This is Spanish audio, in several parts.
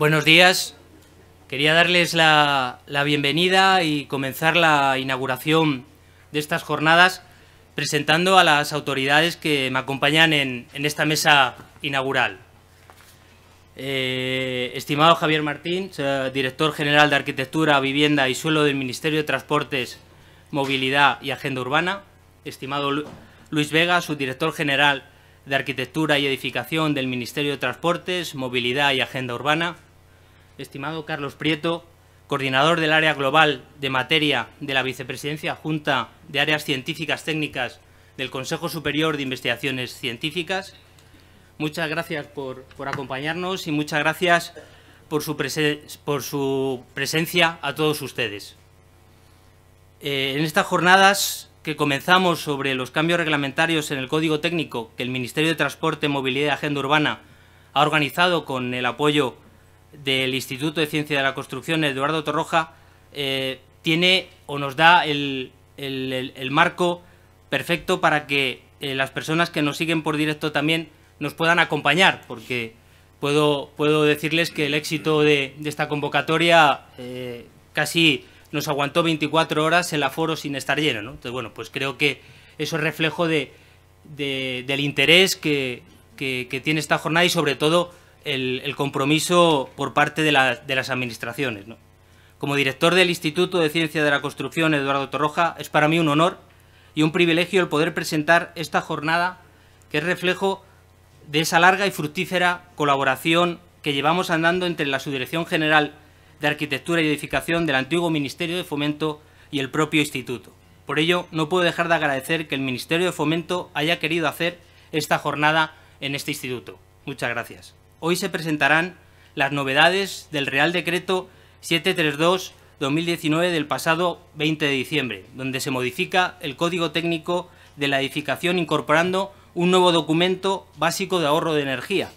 Buenos días. Quería darles la, bienvenida y comenzar la inauguración de estas jornadas presentando a las autoridades que me acompañan en, esta mesa inaugural. Eh, estimado Javier Martín, eh, director general de Arquitectura, Vivienda y Suelo del Ministerio de Transportes, Movilidad y Agenda Urbana. Estimado Luis Vega, subdirector general de Arquitectura y Edificación del Ministerio de Transportes, Movilidad y Agenda Urbana estimado Carlos Prieto, coordinador del área global de materia de la Vicepresidencia Junta de Áreas Científicas Técnicas del Consejo Superior de Investigaciones Científicas. Muchas gracias por, acompañarnos y muchas gracias por su, presencia a todos ustedes. Eh, en estas jornadas que comenzamos sobre los cambios reglamentarios en el Código Técnico que el Ministerio de Transporte, Movilidad y Agenda Urbana ha organizado con el apoyo del Instituto de Ciencia de la Construcción, Eduardo Torroja, eh, tiene o nos da el, marco perfecto para que eh, las personas que nos siguen por directo también nos puedan acompañar, porque puedo, puedo decirles que el éxito de, esta convocatoria eh, casi nos aguantó 24 horas en el aforo sin estar lleno. Entonces, bueno, pues creo que eso es reflejo de, del interés que tiene esta jornada y sobre todo el, compromiso por parte de, las administraciones. Como director del Instituto de Ciencia de la Construcción, Eduardo Torroja, es para mí un honor y un privilegio el poder presentar esta jornada que es reflejo de esa larga y fructífera colaboración que llevamos andando entre la Subdirección General de Arquitectura y Edificación del antiguo Ministerio de Fomento y el propio Instituto. Por ello, no puedo dejar de agradecer que el Ministerio de Fomento haya querido hacer esta jornada en este instituto. Muchas gracias hoy se presentarán las novedades del Real Decreto 732-2019 del pasado 20 de diciembre, donde se modifica el Código Técnico de la Edificación incorporando un nuevo documento básico de ahorro de energía,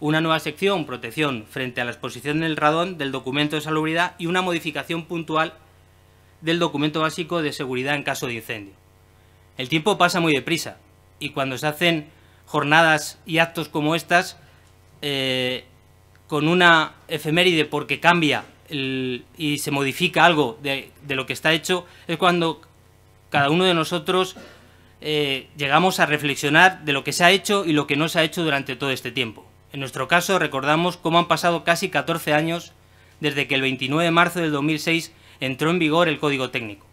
una nueva sección protección frente a la exposición del radón del documento de salubridad y una modificación puntual del documento básico de seguridad en caso de incendio. El tiempo pasa muy deprisa y cuando se hacen jornadas y actos como estas, eh, con una efeméride porque cambia y se modifica algo de, lo que está hecho, es cuando cada uno de nosotros eh, llegamos a reflexionar de lo que se ha hecho y lo que no se ha hecho durante todo este tiempo. En nuestro caso recordamos cómo han pasado casi 14 años desde que el 29 de marzo del 2006 entró en vigor el Código Técnico.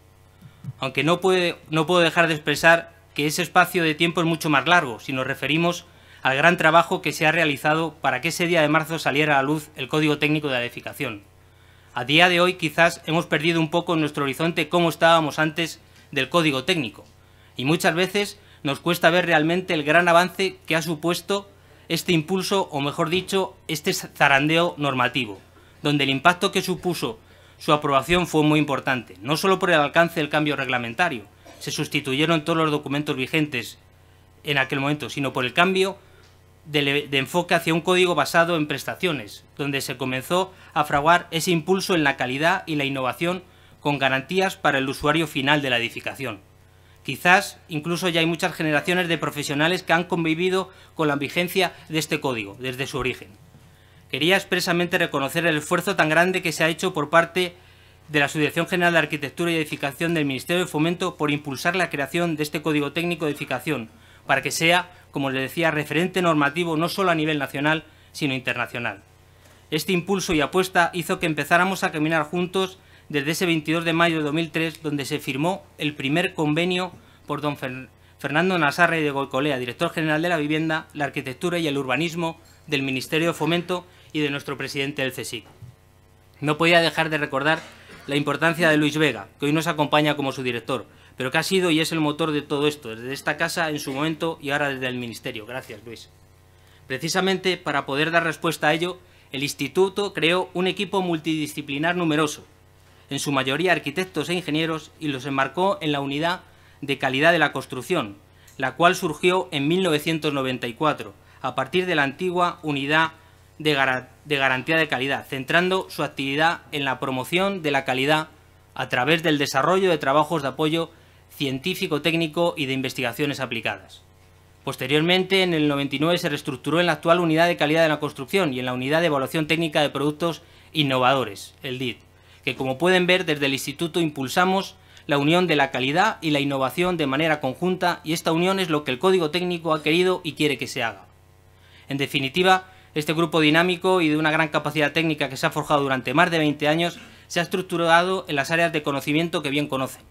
Aunque no, puede, no puedo dejar de expresar que ese espacio de tiempo es mucho más largo si nos referimos a al gran trabajo que se ha realizado para que ese día de marzo saliera a luz el Código Técnico de Edificación. A día de hoy quizás hemos perdido un poco en nuestro horizonte cómo estábamos antes del Código Técnico, y muchas veces nos cuesta ver realmente el gran avance que ha supuesto este impulso, o mejor dicho, este zarandeo normativo, donde el impacto que supuso su aprobación fue muy importante, no solo por el alcance del cambio reglamentario, se sustituyeron todos los documentos vigentes en aquel momento, sino por el cambio de, enfoque hacia un código basado en prestaciones, donde se comenzó a fraguar ese impulso en la calidad y la innovación con garantías para el usuario final de la edificación. Quizás incluso ya hay muchas generaciones de profesionales que han convivido con la vigencia de este código desde su origen. Quería expresamente reconocer el esfuerzo tan grande que se ha hecho por parte de la Subdirección General de Arquitectura y Edificación del Ministerio de Fomento por impulsar la creación de este código técnico de edificación, para que sea como les decía, referente normativo no solo a nivel nacional, sino internacional. Este impulso y apuesta hizo que empezáramos a caminar juntos desde ese 22 de mayo de 2003, donde se firmó el primer convenio por don Fernando Nazarre de Golcolea... director general de la Vivienda, la Arquitectura y el Urbanismo del Ministerio de Fomento y de nuestro presidente del CSIC. No podía dejar de recordar la importancia de Luis Vega, que hoy nos acompaña como su director, pero que ha sido y es el motor de todo esto, desde esta casa en su momento y ahora desde el Ministerio. Gracias, Luis. Precisamente para poder dar respuesta a ello, el Instituto creó un equipo multidisciplinar numeroso, en su mayoría arquitectos e ingenieros, y los enmarcó en la unidad de calidad de la construcción, la cual surgió en 1994, a partir de la antigua unidad de, garantía de calidad, centrando su actividad en la promoción de la calidad a través del desarrollo de trabajos de apoyo científico-técnico y de investigaciones aplicadas. Posteriormente, en el 99 se reestructuró en la actual Unidad de Calidad de la Construcción y en la Unidad de Evaluación Técnica de Productos Innovadores, el DIT, que como pueden ver desde el Instituto impulsamos la unión de la calidad y la innovación de manera conjunta y esta unión es lo que el código técnico ha querido y quiere que se haga. En definitiva, este grupo dinámico y de una gran capacidad técnica que se ha forjado durante más de 20 años se ha estructurado en las áreas de conocimiento que bien conocen.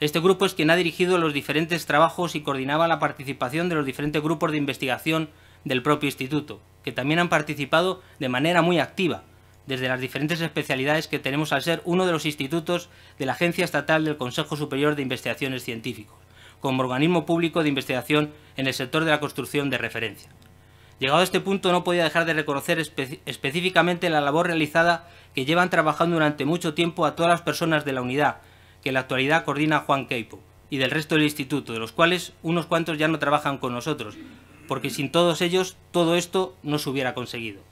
Este grupo es quien ha dirigido los diferentes trabajos y coordinaba la participación de los diferentes grupos de investigación del propio instituto, que también han participado de manera muy activa, desde las diferentes especialidades que tenemos al ser uno de los institutos de la Agencia Estatal del Consejo Superior de Investigaciones Científicas, como organismo público de investigación en el sector de la construcción de referencia. Llegado a este punto no podía dejar de reconocer específicamente la labor realizada que llevan trabajando durante mucho tiempo a todas las personas de la unidad que en la actualidad coordina Juan Queipo, y del resto del instituto, de los cuales unos cuantos ya no trabajan con nosotros, porque sin todos ellos todo esto no se hubiera conseguido.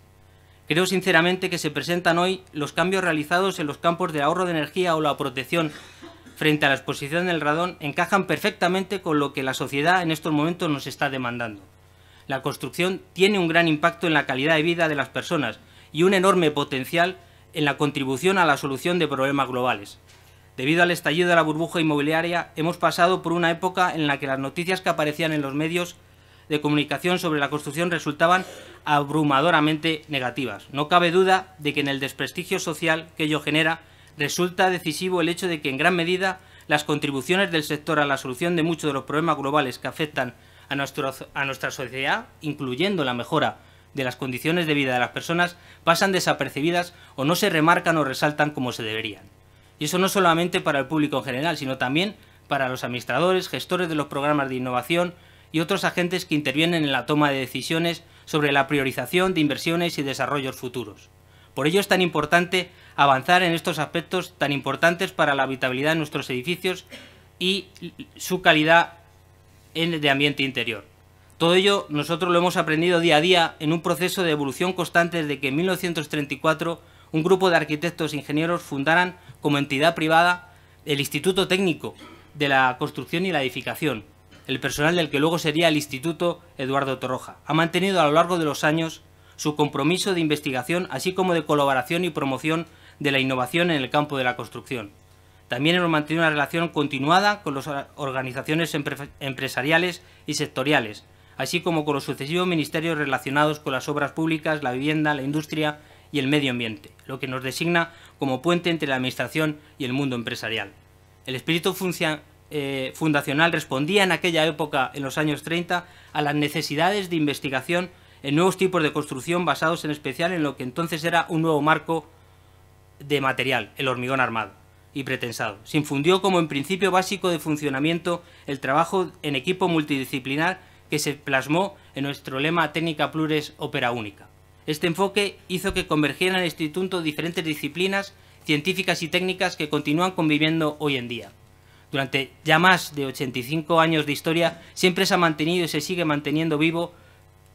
Creo sinceramente que se presentan hoy los cambios realizados en los campos de ahorro de energía o la protección frente a la exposición del radón encajan perfectamente con lo que la sociedad en estos momentos nos está demandando. La construcción tiene un gran impacto en la calidad de vida de las personas y un enorme potencial en la contribución a la solución de problemas globales. Debido al estallido de la burbuja inmobiliaria, hemos pasado por una época en la que las noticias que aparecían en los medios de comunicación sobre la construcción resultaban abrumadoramente negativas. No cabe duda de que en el desprestigio social que ello genera resulta decisivo el hecho de que en gran medida las contribuciones del sector a la solución de muchos de los problemas globales que afectan a, a nuestra sociedad, incluyendo la mejora de las condiciones de vida de las personas, pasan desapercibidas o no se remarcan o resaltan como se deberían. Y eso no solamente para el público en general, sino también para los administradores, gestores de los programas de innovación y otros agentes que intervienen en la toma de decisiones sobre la priorización de inversiones y desarrollos futuros. Por ello es tan importante avanzar en estos aspectos tan importantes para la habitabilidad de nuestros edificios y su calidad de ambiente interior. Todo ello nosotros lo hemos aprendido día a día en un proceso de evolución constante desde que en 1934 un grupo de arquitectos e ingenieros fundaran como entidad privada el Instituto Técnico de la Construcción y la Edificación, el personal del que luego sería el Instituto Eduardo Torroja. Ha mantenido a lo largo de los años su compromiso de investigación, así como de colaboración y promoción de la innovación en el campo de la construcción. También hemos mantenido una relación continuada con las organizaciones empresariales y sectoriales, así como con los sucesivos ministerios relacionados con las obras públicas, la vivienda, la industria, y el medio ambiente, lo que nos designa como puente entre la administración y el mundo empresarial. El espíritu eh, fundacional respondía en aquella época, en los años 30, a las necesidades de investigación en nuevos tipos de construcción basados en especial en lo que entonces era un nuevo marco de material, el hormigón armado y pretensado. Se infundió como en principio básico de funcionamiento el trabajo en equipo multidisciplinar que se plasmó en nuestro lema técnica plures opera única. Este enfoque hizo que convergieran en el instituto diferentes disciplinas científicas y técnicas que continúan conviviendo hoy en día. Durante ya más de 85 años de historia, siempre se ha mantenido y se sigue manteniendo vivo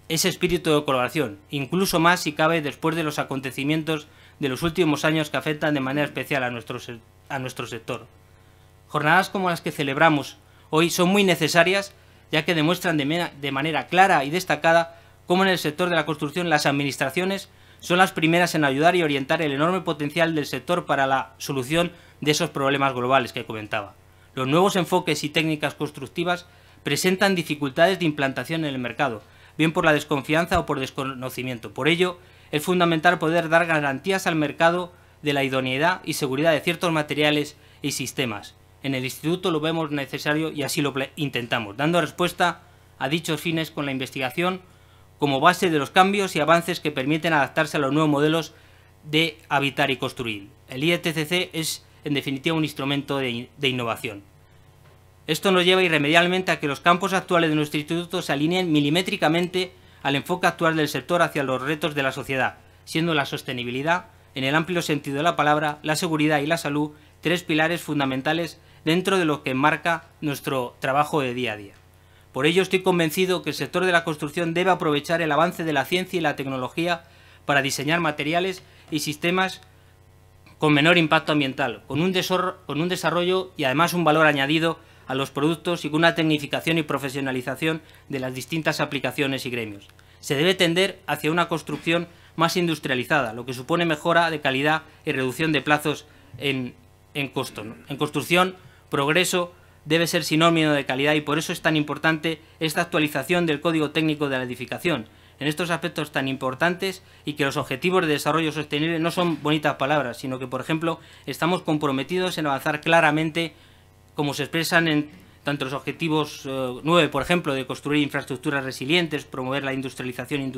ese espíritu de colaboración, incluso más si cabe después de los acontecimientos de los últimos años que afectan de manera especial a nuestro, a nuestro sector. Jornadas como las que celebramos hoy son muy necesarias, ya que demuestran de manera clara y destacada como en el sector de la construcción las administraciones son las primeras en ayudar y orientar el enorme potencial del sector para la solución de esos problemas globales que comentaba. Los nuevos enfoques y técnicas constructivas presentan dificultades de implantación en el mercado, bien por la desconfianza o por desconocimiento. Por ello, es fundamental poder dar garantías al mercado de la idoneidad y seguridad de ciertos materiales y sistemas. En el Instituto lo vemos necesario y así lo intentamos, dando respuesta a dichos fines con la investigación, como base de los cambios y avances que permiten adaptarse a los nuevos modelos de habitar y construir. El IETCC es, en definitiva, un instrumento de, innovación. Esto nos lleva irremediablemente a que los campos actuales de nuestro instituto se alineen milimétricamente al enfoque actual del sector hacia los retos de la sociedad, siendo la sostenibilidad, en el amplio sentido de la palabra, la seguridad y la salud tres pilares fundamentales dentro de lo que marca nuestro trabajo de día a día. Por ello estoy convencido que el sector de la construcción debe aprovechar el avance de la ciencia y la tecnología para diseñar materiales y sistemas con menor impacto ambiental, con un, desarrollo y además un valor añadido a los productos y con una tecnificación y profesionalización de las distintas aplicaciones y gremios. Se debe tender hacia una construcción más industrializada, lo que supone mejora de calidad y reducción de plazos en, costo, en construcción, progreso debe ser sinónimo de calidad y por eso es tan importante esta actualización del código técnico de la edificación en estos aspectos tan importantes y que los objetivos de desarrollo sostenible no son bonitas palabras, sino que, por ejemplo, estamos comprometidos en avanzar claramente, como se expresan en tantos objetivos eh, nueve 9, por ejemplo, de construir infraestructuras resilientes, promover la industrialización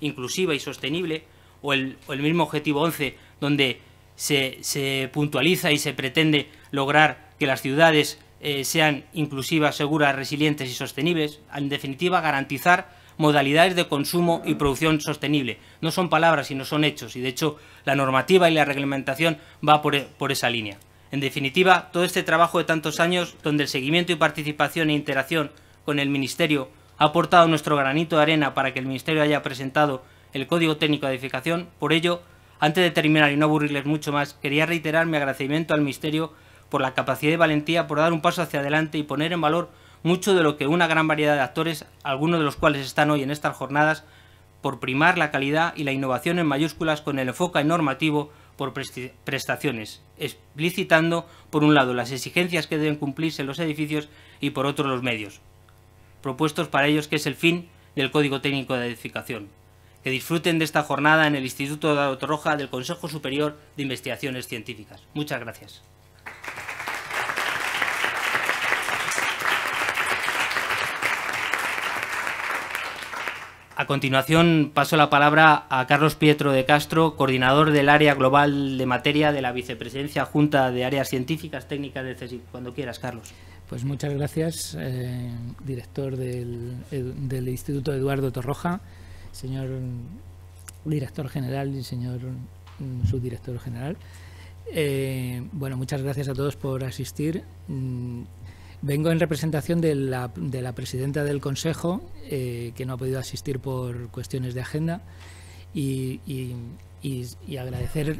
inclusiva y sostenible, o el, mismo objetivo 11, donde se puntualiza y se pretende lograr que las ciudades eh, sean inclusivas, seguras, resilientes y sostenibles. En definitiva, garantizar modalidades de consumo y producción sostenible. No son palabras, sino son hechos. Y de hecho, la normativa y la reglamentación va por, e, por esa línea. En definitiva, todo este trabajo de tantos años, donde el seguimiento y participación e interacción con el Ministerio ha aportado nuestro granito de arena para que el Ministerio haya presentado el Código Técnico de Edificación, por ello, antes de terminar y no aburrirles mucho más, quería reiterar mi agradecimiento al Ministerio por la capacidad y valentía por dar un paso hacia adelante y poner en valor mucho de lo que una gran variedad de actores, algunos de los cuales están hoy en estas jornadas, por primar la calidad y la innovación en mayúsculas con el enfoque normativo por prestaciones, explicitando por un lado las exigencias que deben cumplirse los edificios y por otro los medios, propuestos para ellos que es el fin del Código Técnico de Edificación. Que disfruten de esta jornada en el Instituto de Roja del Consejo Superior de Investigaciones Científicas. Muchas gracias. A continuación paso la palabra a Carlos Pietro de Castro, coordinador del área global de materia de la Vicepresidencia Junta de Áreas Científicas Técnicas de CESI. Cuando quieras, Carlos. Pues muchas gracias, eh, director eh, del, Instituto Eduardo Torroja, señor director general y señor mm, subdirector general. Eh, bueno, muchas gracias a todos por asistir. Mm, Vengo en representación de la, presidenta del Consejo, eh, que no ha podido asistir por cuestiones de agenda, y, agradecer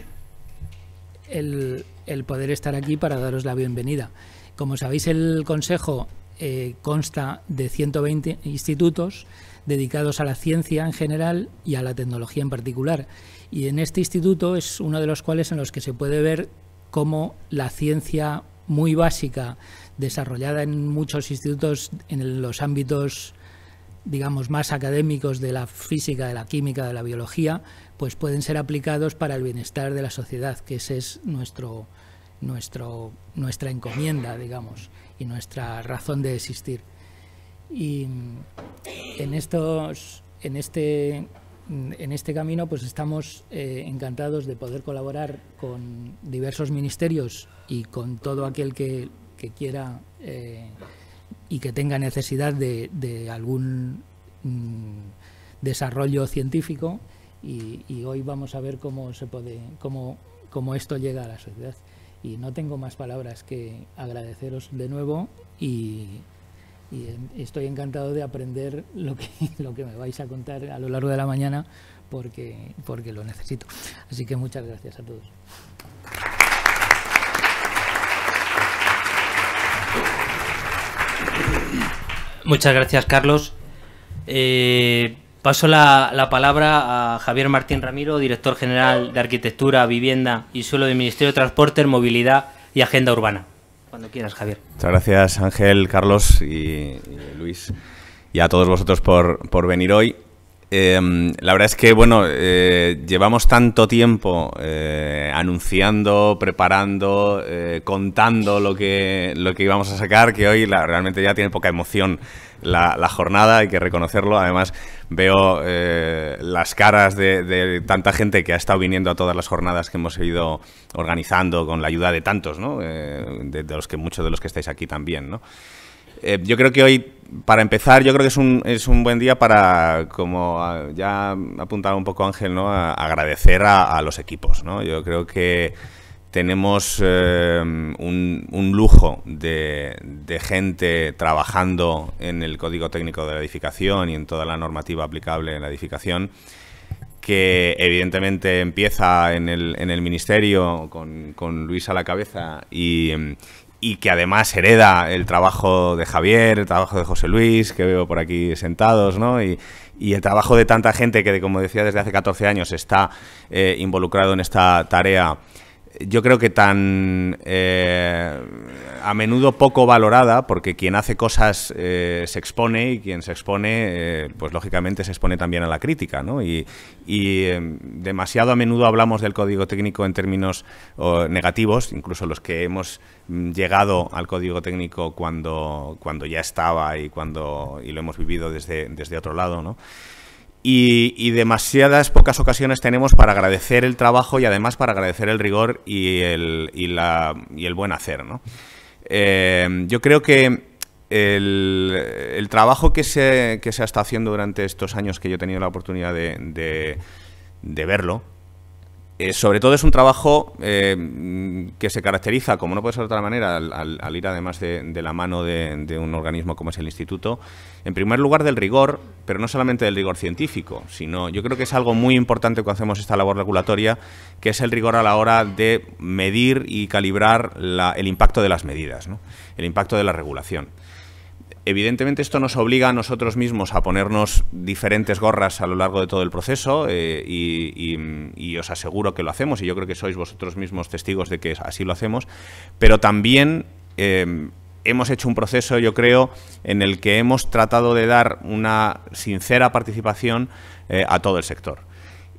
el, poder estar aquí para daros la bienvenida. Como sabéis, el Consejo eh, consta de 120 institutos dedicados a la ciencia en general y a la tecnología en particular. Y en este instituto es uno de los cuales en los que se puede ver cómo la ciencia muy básica desarrollada en muchos institutos en los ámbitos digamos más académicos de la física, de la química, de la biología, pues pueden ser aplicados para el bienestar de la sociedad, que ese es nuestro, nuestra encomienda, digamos, y nuestra razón de existir. Y en estos en este en este camino pues estamos eh, encantados de poder colaborar con diversos ministerios y con todo aquel que que quiera eh, y que tenga necesidad de, algún mm, desarrollo científico y, hoy vamos a ver cómo se puede cómo, cómo esto llega a la sociedad y no tengo más palabras que agradeceros de nuevo y, estoy encantado de aprender lo que, lo que me vais a contar a lo largo de la mañana porque, porque lo necesito. Así que muchas gracias a todos. Muchas gracias, Carlos. Eh, paso la, palabra a Javier Martín Ramiro, director general de Arquitectura, Vivienda y Suelo del Ministerio de Transporte, Movilidad y Agenda Urbana. Cuando quieras, Javier. Muchas gracias, Ángel, Carlos y, Luis, y a todos vosotros por, por venir hoy. Em, la verdad es que, bueno, eh, llevamos tanto tiempo eh, anunciando, preparando, eh, contando lo que, lo que íbamos a sacar, que hoy realmente ya tiene poca emoción la, jornada, hay que reconocerlo. Además, veo las caras de, tanta gente que ha estado viniendo a todas las jornadas que hemos ido organizando con la ayuda de tantos, De, los que muchos de los que estáis aquí también, yo creo que hoy para empezar, yo creo que es un, buen día para, como ah, ya apuntaba un poco Ángel, ¿no? agradecer a, los equipos. Yo creo que tenemos eh, un, lujo de, gente trabajando en el código técnico de la edificación y en toda la normativa aplicable en la edificación que evidentemente empieza en el, en el ministerio con, con, Luis a la cabeza y, y que además hereda el trabajo de Javier, el trabajo de José Luis, que veo por aquí sentados, ¿no? Y, el trabajo de tanta gente que, como decía, desde hace 14 años está eh, involucrado en esta tarea yo creo que tan eh, a menudo poco valorada, porque quien hace cosas eh, se expone y quien se expone, eh, pues lógicamente se expone también a la crítica, ¿no? Y, demasiado a menudo hablamos del código técnico en términos negativos, incluso los que hemos mm, llegado al código técnico cuando, ya estaba y cuando y lo hemos vivido desde, desde otro lado, ¿no? y, demasiadas pocas ocasiones tenemos para agradecer el trabajo y además para agradecer el rigor y el, y el buen hacer. Eh, yo creo que el, trabajo que se, que se ha estado haciendo durante estos años que yo he tenido la oportunidad de verlo, eh, sobre todo es un trabajo eh, que se caracteriza, como no puede ser de otra manera, al, ir además de, la mano de, un organismo como es el Instituto, en primer lugar del rigor, pero no solamente del rigor científico, sino yo creo que es algo muy importante cuando hacemos esta labor regulatoria, que es el rigor a la hora de medir y calibrar el impacto de las medidas, el impacto de la regulación. Evidentemente esto nos obliga a nosotros mismos a ponernos diferentes gorras a lo largo de todo el proceso eh, y, os aseguro que lo hacemos y yo creo que sois vosotros mismos testigos de que así lo hacemos, pero también eh, hemos hecho un proceso yo creo en el que hemos tratado de dar una sincera participación eh, a todo el sector.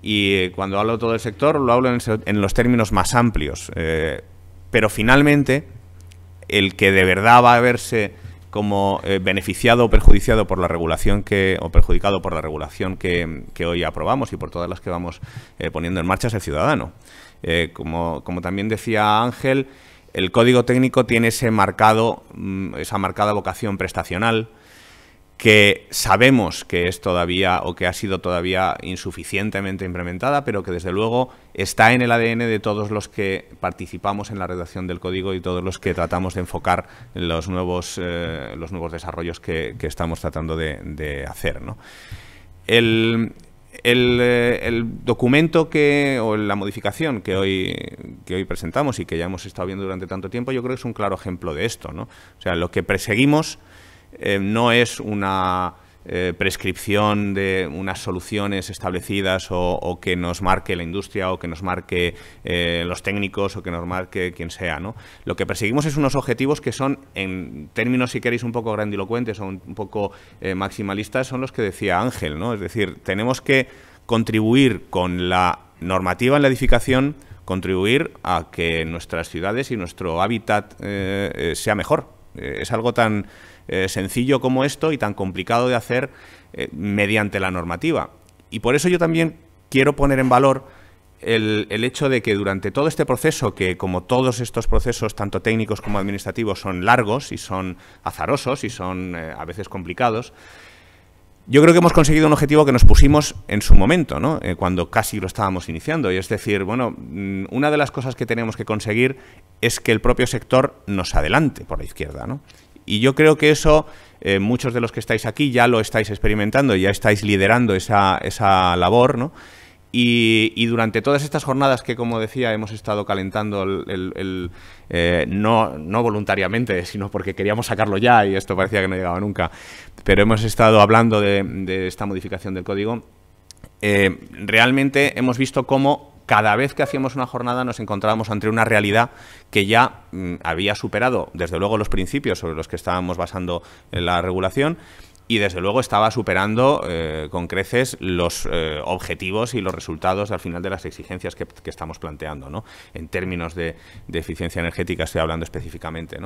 Y cuando hablo de todo el sector lo hablo en, en los términos más amplios, pero finalmente el que de verdad va a verse como eh, beneficiado o por la regulación que, o perjudicado por la regulación que, hoy aprobamos y por todas las que vamos eh, poniendo en marcha es el ciudadano. Eh, como, como también decía Ángel, el código técnico tiene ese marcado, mm, esa marcada vocación prestacional, que sabemos que es todavía o que ha sido todavía insuficientemente implementada, pero que desde luego está en el ADN de todos los que participamos en la redacción del código y todos los que tratamos de enfocar los nuevos, eh, los nuevos desarrollos que, estamos tratando de, hacer. Eh, el, documento que, o la modificación que hoy, que hoy presentamos y que ya hemos estado viendo durante tanto tiempo, yo creo que es un claro ejemplo de esto. O sea, lo que perseguimos eh, no es una eh, prescripción de unas soluciones establecidas o, que nos marque la industria o que nos marque eh, los técnicos o que nos marque quien sea. ¿no? Lo que perseguimos es unos objetivos que son, en términos si queréis un poco grandilocuentes o un poco maximalistas, son los que decía Ángel. ¿no? Es decir, tenemos que contribuir con la normativa en la edificación, contribuir a que nuestras ciudades y nuestro hábitat sea mejor. es algo tan eh, sencillo como esto y tan complicado de hacer eh, mediante la normativa. Y por eso yo también quiero poner en valor el, hecho de que durante todo este proceso, que como todos estos procesos, tanto técnicos como administrativos, son largos y son azarosos y son eh, a veces complicados, yo creo que hemos conseguido un objetivo que nos pusimos en su momento, ¿no? cuando casi lo estábamos iniciando. Y es decir, bueno, mm, una de las cosas que tenemos que conseguir es que el propio sector nos adelante por la izquierda. ¿no? y yo creo que eso, eh, muchos de los que estáis aquí ya lo estáis experimentando, ya estáis liderando esa, labor, ¿no? Y, durante todas estas jornadas que, como decía, hemos estado calentando el, eh, no, voluntariamente, sino porque queríamos sacarlo ya y esto parecía que no llegaba nunca, pero hemos estado hablando de, esta modificación del código, eh, realmente hemos visto cómo cada vez que hacíamos una jornada nos encontrábamos ante una realidad que ya mm, había superado, desde luego, los principios sobre los que estábamos basando eh, la regulación y desde luego estaba superando eh, con creces los eh, objetivos y los resultados al final de las exigencias que, estamos planteando, ¿no? En términos de, eficiencia energética estoy hablando específicamente,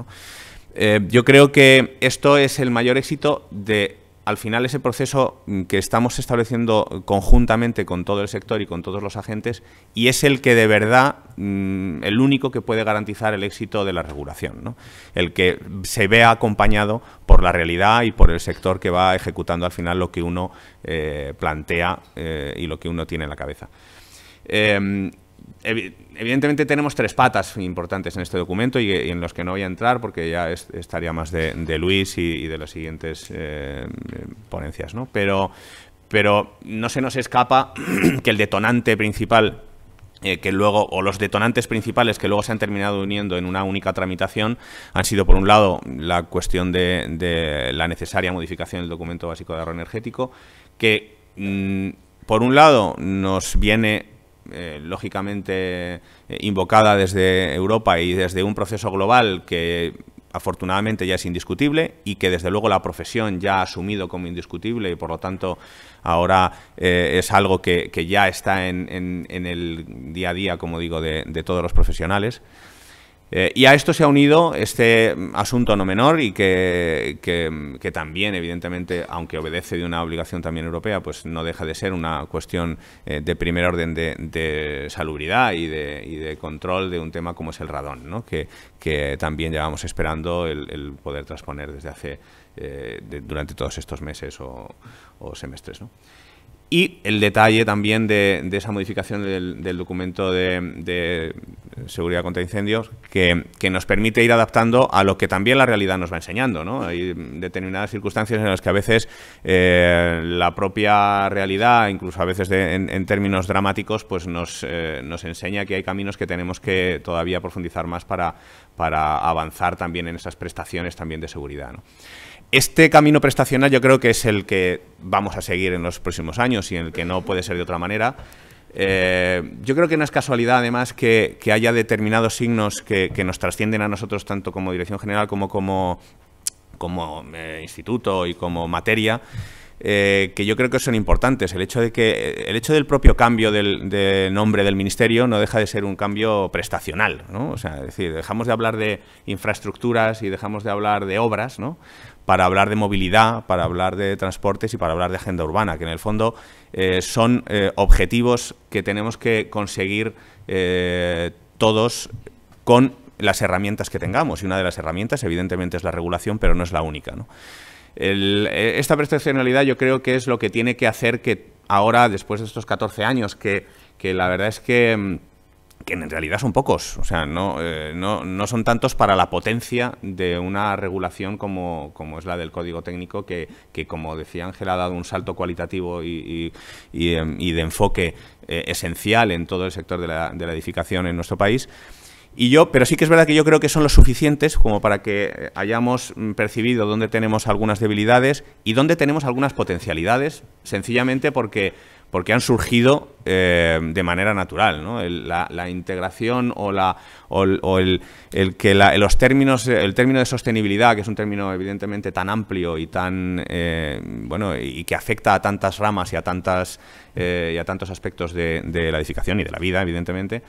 yo creo que esto es el mayor éxito de al final ese proceso mm, que estamos estableciendo conjuntamente con todo el sector y con todos los agentes y es el que de verdad, mm, el único que puede garantizar el éxito de la regulación, ¿no? el que se vea acompañado por la realidad y por el sector que va ejecutando al final lo que uno eh, plantea eh, y lo que uno tiene en la cabeza. Em, evidentemente tenemos tres patas importantes en este documento y, en los que no voy a entrar porque ya estaría más de, Luis y, de las siguientes eh, ponencias, ¿no? Pero, pero no se nos escapa que el detonante principal eh, que luego, o los detonantes principales que luego se han terminado uniendo en una única tramitación han sido, por un lado, la cuestión de, la necesaria modificación del documento básico de ahorro energético, que, mm, por un lado, nos viene eh, lógicamente eh, invocada desde Europa y desde un proceso global que afortunadamente ya es indiscutible y que desde luego la profesión ya ha asumido como indiscutible y por lo tanto ahora eh, es algo que, ya está en, el día a día, como digo, de todos los profesionales. Eh, y a esto se ha unido este asunto no menor y que, también, evidentemente, aunque obedece de una obligación también europea, pues no deja de ser una cuestión eh, de primer orden de, de salubridad y de, y de, control de un tema como es el radón, ¿no? que, también llevamos esperando el, poder transponer desde hace eh, durante todos estos meses o, semestres. Y el detalle también de, esa modificación del, documento de, de, seguridad contra incendios, que, nos permite ir adaptando a lo que también la realidad nos va enseñando. ¿no? Hay determinadas circunstancias en las que a veces eh, la propia realidad, incluso a veces en, términos dramáticos, pues eh, nos, enseña que hay caminos que tenemos que todavía profundizar más para, avanzar también en esas prestaciones también de seguridad. Este camino prestacional yo creo que es el que vamos a seguir en los próximos años y en el que no puede ser de otra manera. Eh, yo creo que no es casualidad, además, que, haya determinados signos que, nos trascienden a nosotros, tanto como dirección general como como, eh, instituto y como materia. Eh, que yo creo que son importantes. El hecho de que el hecho del propio cambio de nombre del ministerio no deja de ser un cambio prestacional, O sea, es decir, dejamos de hablar de infraestructuras y dejamos de hablar de obras, ¿no? Para hablar de movilidad, para hablar de transportes y para hablar de agenda urbana, que en el fondo eh, son eh, objetivos que tenemos que conseguir eh, todos con las herramientas que tengamos. Y una de las herramientas, evidentemente, es la regulación, pero no es la única. esta prestacionalidad yo creo que es lo que tiene que hacer que ahora, después de estos 14 años, que la verdad es que mm, que en realidad son pocos, o sea, eh, no, no, son tantos para la potencia de una regulación como, es la del código técnico, que, como decía Ángela, ha dado un salto cualitativo y, em, de enfoque eh, esencial en todo el sector de la, de la edificación en nuestro país. Y yo, pero sí que es verdad que yo creo que son los suficientes como para que eh, hayamos mm, percibido dónde tenemos algunas debilidades y dónde tenemos algunas potencialidades, sencillamente porque porque han surgido eh, de manera natural. la, integración o, el, que los términos, el término de sostenibilidad, que es un término evidentemente tan amplio y tan eh, bueno y que afecta a tantas ramas y a tantas eh, y a tantos aspectos de, de, la edificación y de la vida, evidentemente.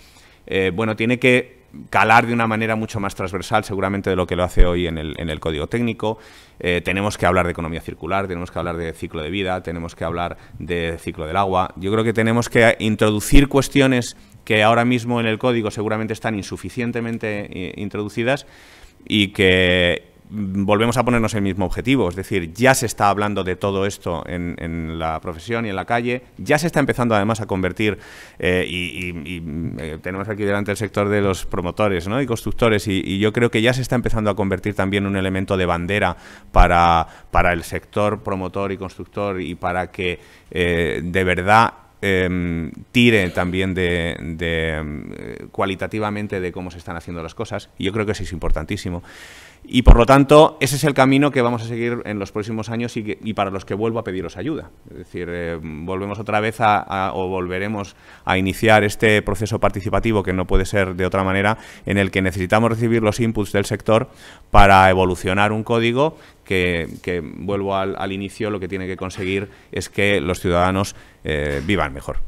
bueno, tiene que calar de una manera mucho más transversal seguramente de lo que lo hace hoy en el, código técnico. Eh, tenemos que hablar de economía circular, tenemos que hablar de ciclo de vida, tenemos que hablar de ciclo del agua. Yo creo que tenemos que introducir cuestiones que ahora mismo en el código seguramente están insuficientemente eh, introducidas y que, volvemos a ponernos el mismo objetivo, es decir, ya se está hablando de todo esto en, la profesión y en la calle, ya se está empezando además a convertir, eh, y, eh, tenemos aquí delante el sector de los promotores y constructores, y, yo creo que ya se está empezando a convertir también un elemento de bandera para, el sector promotor y constructor y para que eh, de verdad em, tire también de, em, cualitativamente de cómo se están haciendo las cosas. Y yo creo que eso es importantísimo. Y por lo tanto, ese es el camino que vamos a seguir en los próximos años y, para los que vuelvo a pediros ayuda. Es decir, eh, volvemos otra vez a, o volveremos a iniciar este proceso participativo que no puede ser de otra manera, en el que necesitamos recibir los inputs del sector para evolucionar un código que, vuelvo al, inicio, lo que tiene que conseguir es que los ciudadanos eh, vivan mejor.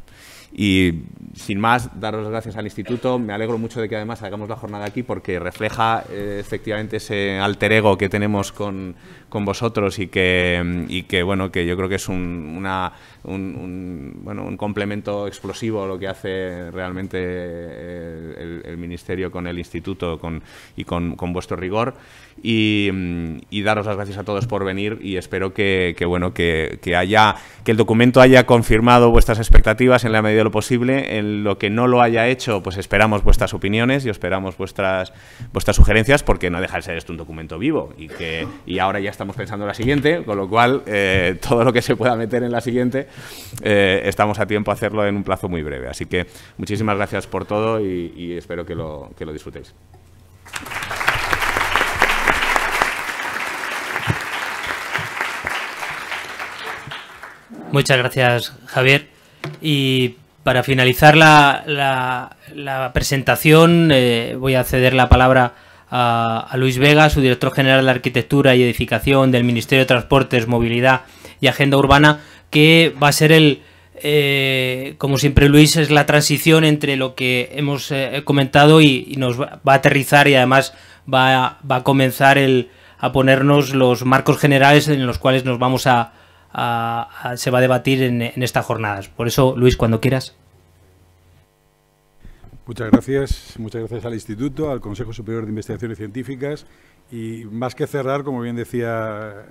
Y sin más, daros las gracias al instituto. Me alegro mucho de que además hagamos la jornada aquí porque refleja eh, efectivamente ese alter ego que tenemos con, con vosotros y que, y que bueno, que yo creo que es un, una, un, bueno, un complemento explosivo lo que hace realmente eh, el, Ministerio con el Instituto con, y con, vuestro rigor. Y, daros las gracias a todos por venir y espero que, bueno, que, haya, que el documento haya confirmado vuestras expectativas en la medida de lo posible. En lo que no lo haya hecho, pues esperamos vuestras opiniones y esperamos vuestras, vuestras sugerencias porque no deja de ser esto un documento vivo y que y ahora ya está estamos pensando en la siguiente, con lo cual eh, todo lo que se pueda meter en la siguiente eh, estamos a tiempo a hacerlo en un plazo muy breve. Así que muchísimas gracias por todo y, espero que lo, disfrutéis. Muchas gracias, Javier. Y para finalizar la, la, presentación, eh, voy a ceder la palabra a a, Luis Vega, su director general de Arquitectura y Edificación del Ministerio de Transportes, Movilidad y Agenda Urbana, que va a ser el, eh, como siempre Luis, es la transición entre lo que hemos eh, comentado y, nos va a aterrizar y además va a, comenzar el, a ponernos los marcos generales en los cuales nos vamos a, se va a debatir en estas jornadas. Por eso, Luis, cuando quieras. Muchas gracias. Muchas gracias al Instituto, al Consejo Superior de Investigaciones Científicas y más que cerrar, como bien decía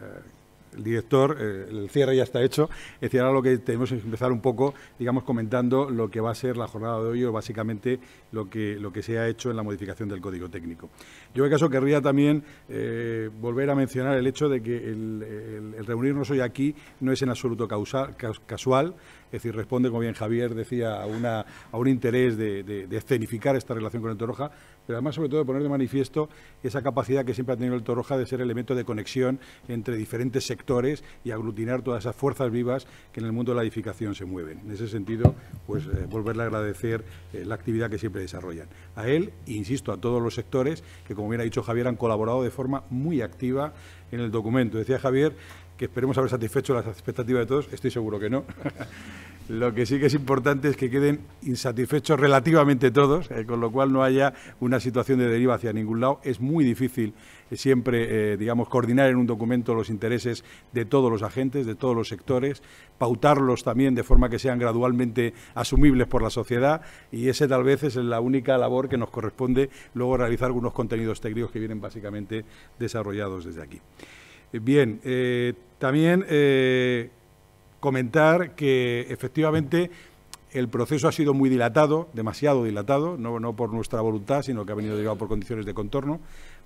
el director, eh, el cierre ya está hecho. Es decir, ahora lo que tenemos es empezar un poco, digamos, comentando lo que va a ser la jornada de hoy o básicamente lo que, lo que se ha hecho en la modificación del código técnico. Yo, en caso, querría también eh, volver a mencionar el hecho de que el, reunirnos hoy aquí no es en absoluto causal, casual, es decir, responde, como bien Javier decía, a, una, a un interés de, de escenificar esta relación con el Toroja, pero además sobre todo poner de manifiesto esa capacidad que siempre ha tenido el Torroja de ser elemento de conexión entre diferentes sectores y aglutinar todas esas fuerzas vivas que en el mundo de la edificación se mueven. En ese sentido, pues eh, volverle a agradecer eh, la actividad que siempre desarrollan. A él, insisto, a todos los sectores que, como bien ha dicho Javier, han colaborado de forma muy activa en el documento. Decía Javier que esperemos haber satisfecho las expectativas de todos, estoy seguro que no. lo que sí que es importante es que queden insatisfechos relativamente todos, eh, con lo cual no haya una situación de deriva hacia ningún lado. Es muy difícil eh, siempre, eh, digamos, coordinar en un documento los intereses de todos los agentes, de todos los sectores, pautarlos también de forma que sean gradualmente asumibles por la sociedad y ese tal vez es la única labor que nos corresponde luego realizar algunos contenidos técnicos que vienen básicamente desarrollados desde aquí. Eh, bien, eh, también eh, comentar que efectivamente el proceso ha sido muy dilatado, demasiado dilatado, no, por nuestra voluntad, sino que ha venido derivado por condiciones de contorno.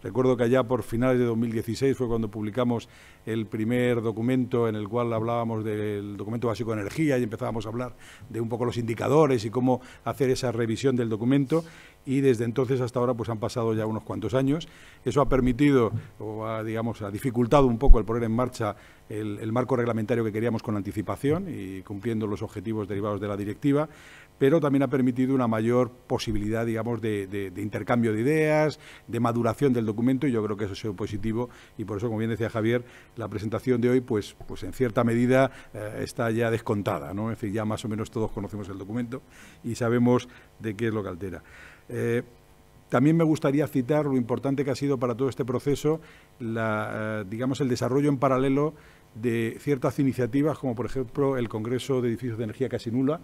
Recuerdo que allá por finales de 2016 fue cuando publicamos el primer documento en el cual hablábamos del documento básico de energía y empezábamos a hablar de un poco los indicadores y cómo hacer esa revisión del documento y desde entonces hasta ahora pues han pasado ya unos cuantos años. Eso ha permitido, o ha, digamos, ha dificultado un poco el poner en marcha el, el marco reglamentario que queríamos con anticipación y cumpliendo los objetivos derivados de la directiva pero también ha permitido una mayor posibilidad, digamos, de, intercambio de ideas, de maduración del documento, y yo creo que eso sido positivo, y por eso, como bien decía Javier, la presentación de hoy, pues, pues en cierta medida eh, está ya descontada, ¿no? Es decir, ya más o menos todos conocemos el documento y sabemos de qué es lo que altera. Eh, también me gustaría citar lo importante que ha sido para todo este proceso, la, eh, digamos, el desarrollo en paralelo de ciertas iniciativas, como por ejemplo el Congreso de Edificios de Energía Casi Nula,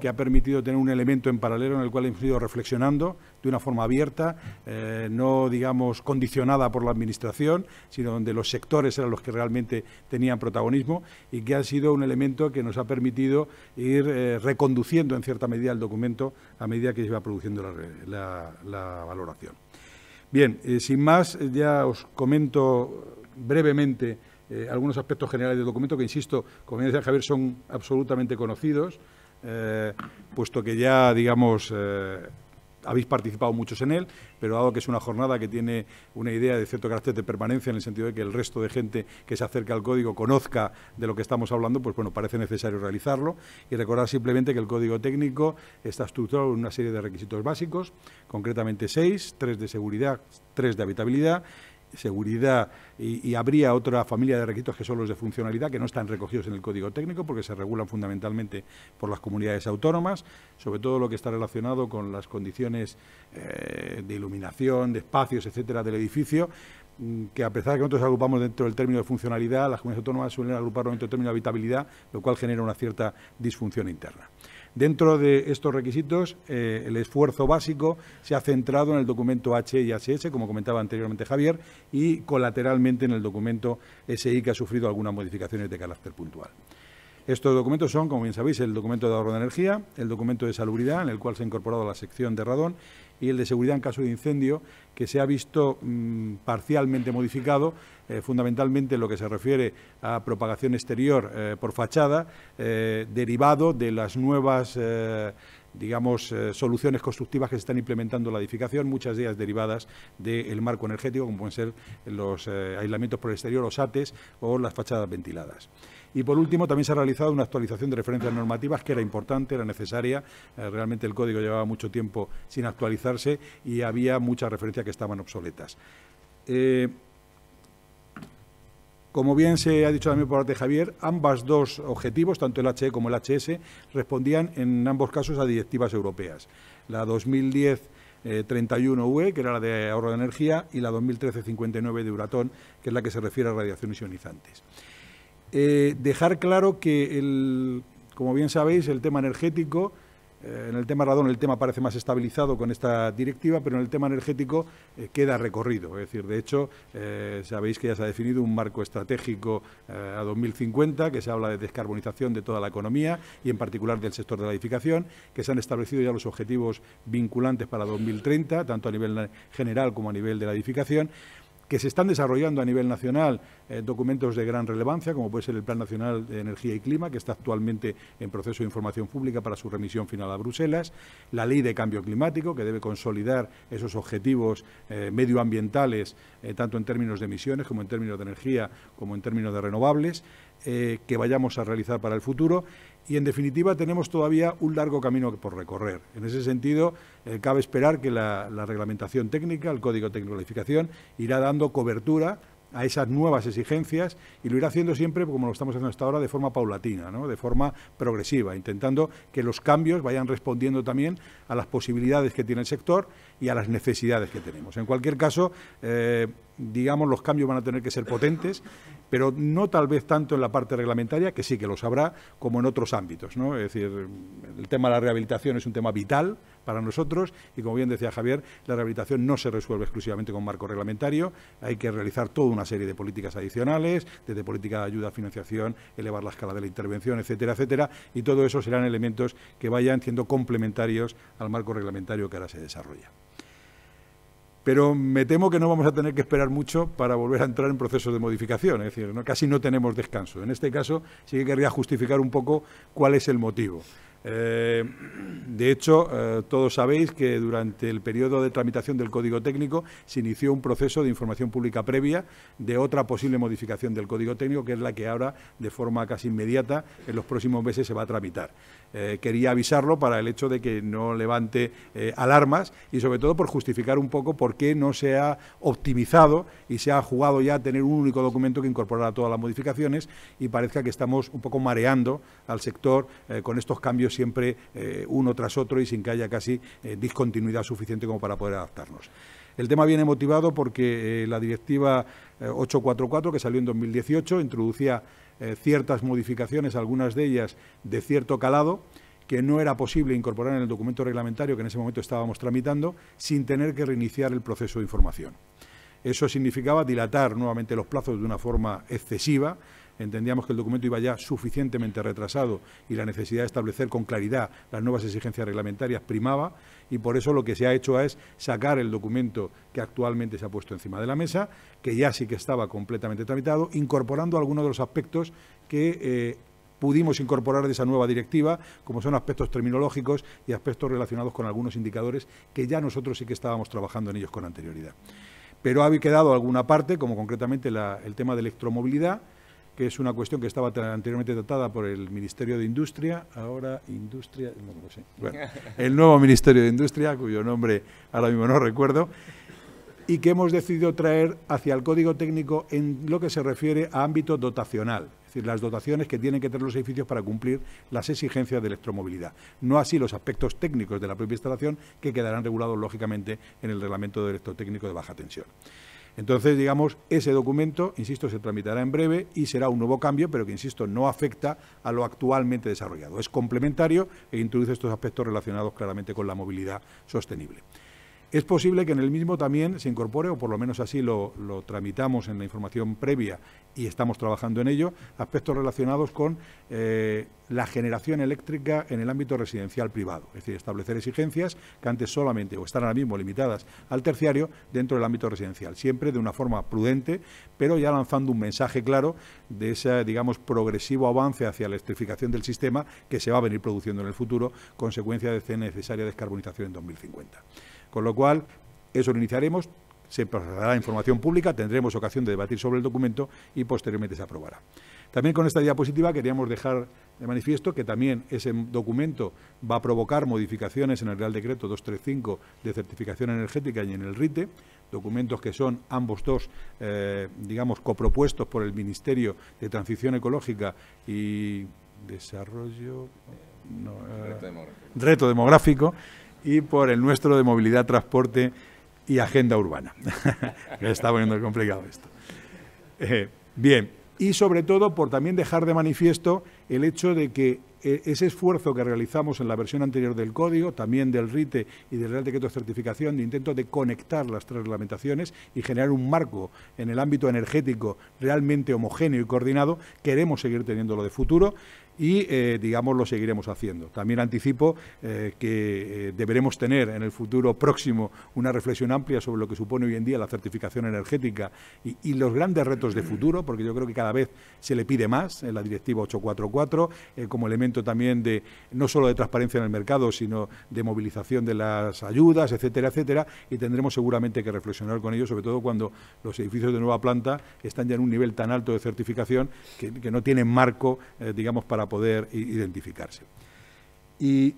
que ha permitido tener un elemento en paralelo en el cual hemos ido reflexionando de una forma abierta, eh, no digamos condicionada por la Administración, sino donde los sectores eran los que realmente tenían protagonismo y que ha sido un elemento que nos ha permitido ir eh, reconduciendo en cierta medida el documento a medida que se iba produciendo la, valoración. Bien, eh, sin más, ya os comento brevemente eh, algunos aspectos generales del documento que, insisto, como bien decía Javier, son absolutamente conocidos, eh, puesto que ya, digamos, eh, habéis participado muchos en él, pero dado que es una jornada que tiene una idea de cierto carácter de permanencia, en el sentido de que el resto de gente que se acerca al código conozca de lo que estamos hablando, pues bueno, parece necesario realizarlo. Y recordar simplemente que el código técnico está estructurado en una serie de requisitos básicos, concretamente seis, tres de seguridad, tres de habitabilidad seguridad y, habría otra familia de requisitos que son los de funcionalidad, que no están recogidos en el Código Técnico porque se regulan fundamentalmente por las comunidades autónomas, sobre todo lo que está relacionado con las condiciones eh, de iluminación, de espacios, etcétera, del edificio mm, que a pesar de que nosotros agrupamos dentro del término de funcionalidad, las comunidades autónomas suelen agruparlo dentro del término de habitabilidad, lo cual genera una cierta disfunción interna. Dentro de estos requisitos, eh, el esfuerzo básico se ha centrado en el documento H y HS, como comentaba anteriormente Javier, y colateralmente en el documento SI, que ha sufrido algunas modificaciones de carácter puntual. Estos documentos son, como bien sabéis, el documento de ahorro de energía, el documento de salubridad, en el cual se ha incorporado la sección de radón, y el de seguridad en caso de incendio, que se ha visto mm, parcialmente modificado, eh, fundamentalmente en lo que se refiere a propagación exterior eh, por fachada, eh, derivado de las nuevas digamos, eh, soluciones constructivas que se están implementando en la edificación, muchas de ellas derivadas del marco energético, como pueden ser los eh, aislamientos por el exterior, los ATES o las fachadas ventiladas. Y por último, también se ha realizado una actualización de referencias normativas que era importante, era necesaria. Eh, realmente el código llevaba mucho tiempo sin actualizarse y había muchas referencias que estaban obsoletas. Como bien se ha dicho también por parte de Javier, ambas dos objetivos, tanto el HE como el HS, respondían en ambos casos a directivas europeas. La 2010 31 ue que era la de ahorro de energía, y la 2013-59 de Euratom, que es la que se refiere a radiaciones ionizantes. Eh, dejar claro que, el, como bien sabéis, el tema energético eh, en el tema radón el tema parece más estabilizado con esta directiva, pero en el tema energético eh, queda recorrido. Es decir, de hecho, eh, sabéis que ya se ha definido un marco estratégico a 2050, que se habla de descarbonización de toda la economía y en particular del sector de la edificación, que se han establecido ya los objetivos vinculantes para 2030, tanto a nivel general como a nivel de la edificación que se están desarrollando a nivel nacional eh, documentos de gran relevancia, como puede ser el Plan Nacional de Energía y Clima, que está actualmente en proceso de información pública para su remisión final a Bruselas, la Ley de Cambio Climático, que debe consolidar esos objetivos eh, medioambientales, eh, tanto en términos de emisiones como en términos de energía, como en términos de renovables, que vayamos a realizar para el futuro y en definitiva tenemos todavía un largo camino por recorrer. En ese sentido, eh, cabe esperar que la, reglamentación técnica, el código de calificación, irá dando cobertura a esas nuevas exigencias y lo irá haciendo siempre, como lo estamos haciendo hasta ahora, de forma paulatina, de forma progresiva, intentando que los cambios vayan respondiendo también a las posibilidades que tiene el sector y a las necesidades que tenemos. En cualquier caso, eh, digamos, los cambios van a tener que ser potentes pero no tal vez tanto en la parte reglamentaria, que sí que lo sabrá, como en otros ámbitos. ¿no? Es decir, el tema de la rehabilitación es un tema vital para nosotros y, como bien decía Javier, la rehabilitación no se resuelve exclusivamente con marco reglamentario, hay que realizar toda una serie de políticas adicionales, desde política de ayuda, financiación, elevar la escala de la intervención, etcétera, etcétera, y todo eso serán elementos que vayan siendo complementarios al marco reglamentario que ahora se desarrolla pero me temo que no vamos a tener que esperar mucho para volver a entrar en procesos de modificación, es decir, casi no tenemos descanso. En este caso sí que querría justificar un poco cuál es el motivo. Eh, de hecho, eh, todos sabéis que durante el periodo de tramitación del Código Técnico se inició un proceso de información pública previa de otra posible modificación del Código Técnico, que es la que ahora, de forma casi inmediata, en los próximos meses se va a tramitar. Eh, quería avisarlo para el hecho de que no levante eh, alarmas y sobre todo por justificar un poco por qué no se ha optimizado y se ha jugado ya a tener un único documento que incorporara todas las modificaciones y parezca que estamos un poco mareando al sector eh, con estos cambios siempre uno tras otro y sin que haya casi discontinuidad suficiente como para poder adaptarnos. El tema viene motivado porque la directiva 844, que salió en 2018, introducía eh, ciertas modificaciones, algunas de ellas de cierto calado, que no era posible incorporar en el documento reglamentario que en ese momento estábamos tramitando sin tener que reiniciar el proceso de información. Eso significaba dilatar nuevamente los plazos de una forma excesiva. Entendíamos que el documento iba ya suficientemente retrasado y la necesidad de establecer con claridad las nuevas exigencias reglamentarias primaba y por eso lo que se ha hecho es sacar el documento que actualmente se ha puesto encima de la mesa, que ya sí que estaba completamente tramitado, incorporando algunos de los aspectos que eh, pudimos incorporar de esa nueva directiva, como son aspectos terminológicos y aspectos relacionados con algunos indicadores que ya nosotros sí que estábamos trabajando en ellos con anterioridad pero ha quedado alguna parte, como concretamente el tema de electromovilidad, que es una cuestión que estaba anteriormente tratada por el Ministerio de Industria, ahora Industria, el nuevo Ministerio de Industria, cuyo nombre ahora mismo no recuerdo, y que hemos decidido traer hacia el Código Técnico en lo que se refiere a ámbito dotacional decir, las dotaciones que tienen que tener los edificios para cumplir las exigencias de electromovilidad. No así los aspectos técnicos de la propia instalación que quedarán regulados, lógicamente, en el reglamento de electrotécnico de baja tensión. Entonces, digamos, ese documento, insisto, se tramitará en breve y será un nuevo cambio, pero que, insisto, no afecta a lo actualmente desarrollado. Es complementario e introduce estos aspectos relacionados claramente con la movilidad sostenible. Es posible que en el mismo también se incorpore, o por lo menos así lo, tramitamos en la información previa y estamos trabajando en ello, aspectos relacionados con eh, la generación eléctrica en el ámbito residencial privado. Es decir, establecer exigencias que antes solamente, o están ahora mismo limitadas al terciario, dentro del ámbito residencial. Siempre de una forma prudente, pero ya lanzando un mensaje claro de ese, digamos, progresivo avance hacia la electrificación del sistema que se va a venir produciendo en el futuro, consecuencia de esta necesaria descarbonización en 2050. Con lo cual, eso lo iniciaremos, se pasará información pública, tendremos ocasión de debatir sobre el documento y posteriormente se aprobará. También con esta diapositiva queríamos dejar de manifiesto que también ese documento va a provocar modificaciones en el Real Decreto 235 de certificación energética y en el RITE, documentos que son ambos dos, eh, digamos, copropuestos por el Ministerio de Transición Ecológica y Desarrollo... Eh, reto demográfico, reto demográfico y por el nuestro de movilidad, transporte y agenda urbana. está poniendo complicado esto. Eh, bien, y sobre todo por también dejar de manifiesto el hecho de que eh, ese esfuerzo que realizamos en la versión anterior del código, también del RITE y del Real Decreto de Certificación, de intento de conectar las tres reglamentaciones y generar un marco en el ámbito energético realmente homogéneo y coordinado, queremos seguir teniéndolo de futuro y, eh, digamos, lo seguiremos haciendo. También anticipo eh, que eh, deberemos tener en el futuro próximo una reflexión amplia sobre lo que supone hoy en día la certificación energética y, los grandes retos de futuro, porque yo creo que cada vez se le pide más en la Directiva 844 como elemento también de no solo de transparencia en el mercado, sino de movilización de las ayudas, etcétera, etcétera, y tendremos seguramente que reflexionar con ello, sobre todo cuando los edificios de nueva planta están ya en un nivel tan alto de certificación que, no tienen marco, digamos, para poder identificarse. Y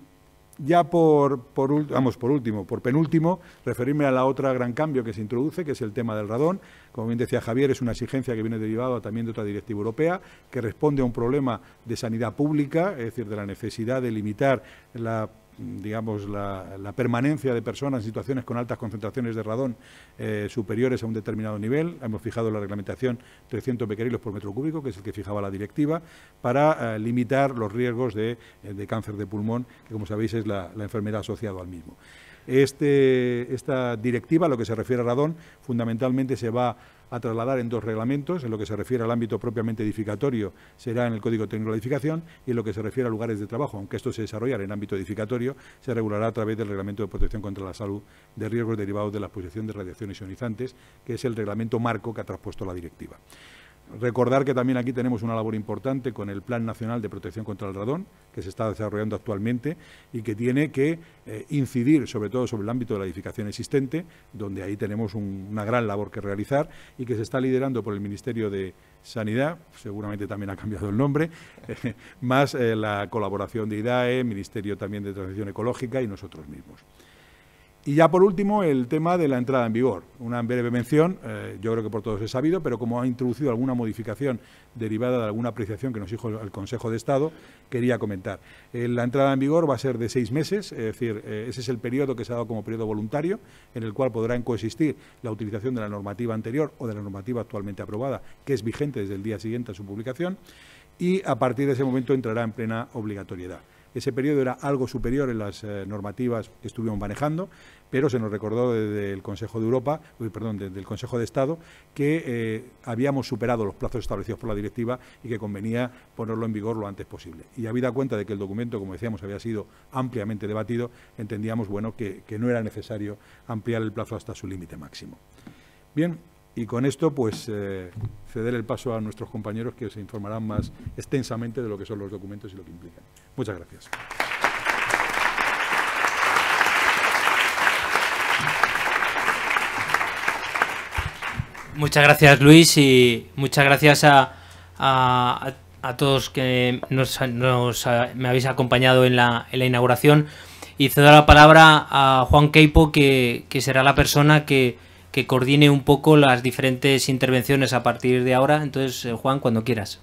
ya por, por, vamos, por último, por penúltimo, referirme a la otra gran cambio que se introduce, que es el tema del radón. Como bien decía Javier, es una exigencia que viene derivada también de otra directiva europea, que responde a un problema de sanidad pública, es decir, de la necesidad de limitar la digamos, la, permanencia de personas en situaciones con altas concentraciones de radón eh, superiores a un determinado nivel. Hemos fijado la reglamentación 300 becquerilos por metro cúbico, que es el que fijaba la directiva, para eh, limitar los riesgos eh, de, cáncer de pulmón, que como sabéis es la, enfermedad asociada al mismo. Este, esta directiva, lo que se refiere a radón, fundamentalmente se va a trasladar en dos reglamentos, en lo que se refiere al ámbito propiamente edificatorio será en el Código Técnico de Edificación y en lo que se refiere a lugares de trabajo, aunque esto se desarrollará en ámbito edificatorio, se regulará a través del Reglamento de Protección contra la Salud de Riesgos Derivados de la Exposición de Radiaciones Ionizantes, que es el reglamento marco que ha traspuesto la directiva. Recordar que también aquí tenemos una labor importante con el Plan Nacional de Protección contra el Radón, que se está desarrollando actualmente y que tiene que eh, incidir sobre todo sobre el ámbito de la edificación existente, donde ahí tenemos una gran labor que realizar y que se está liderando por el Ministerio de Sanidad, seguramente también ha cambiado el nombre, más eh, la colaboración de IDAE, Ministerio también de Transición Ecológica y nosotros mismos. Y ya por último, el tema de la entrada en vigor. Una breve mención, eh, yo creo que por todos es sabido, pero como ha introducido alguna modificación derivada de alguna apreciación que nos dijo el Consejo de Estado, quería comentar. Eh, la entrada en vigor va a ser de seis meses, es decir, eh, ese es el periodo que se ha dado como periodo voluntario, en el cual podrán coexistir la utilización de la normativa anterior o de la normativa actualmente aprobada, que es vigente desde el día siguiente a su publicación, y a partir de ese momento entrará en plena obligatoriedad. Ese periodo era algo superior en las eh, normativas que estuvimos manejando, pero se nos recordó desde el Consejo de Europa, perdón, desde Consejo de Estado, que eh, habíamos superado los plazos establecidos por la directiva y que convenía ponerlo en vigor lo antes posible. Y habida cuenta de que el documento, como decíamos, había sido ampliamente debatido, entendíamos bueno, que, que no era necesario ampliar el plazo hasta su límite máximo. Bien, y con esto pues eh, ceder el paso a nuestros compañeros que se informarán más extensamente de lo que son los documentos y lo que implican. Muchas gracias. Muchas gracias Luis y muchas gracias a, a, a todos que nos, nos eh, me habéis acompañado en la, la, inauguración y cedo la palabra a Juan Keipo que, que será la persona que que coordine un poco las diferentes intervenciones a partir de ahora. Entonces, eh, Juan, cuando quieras.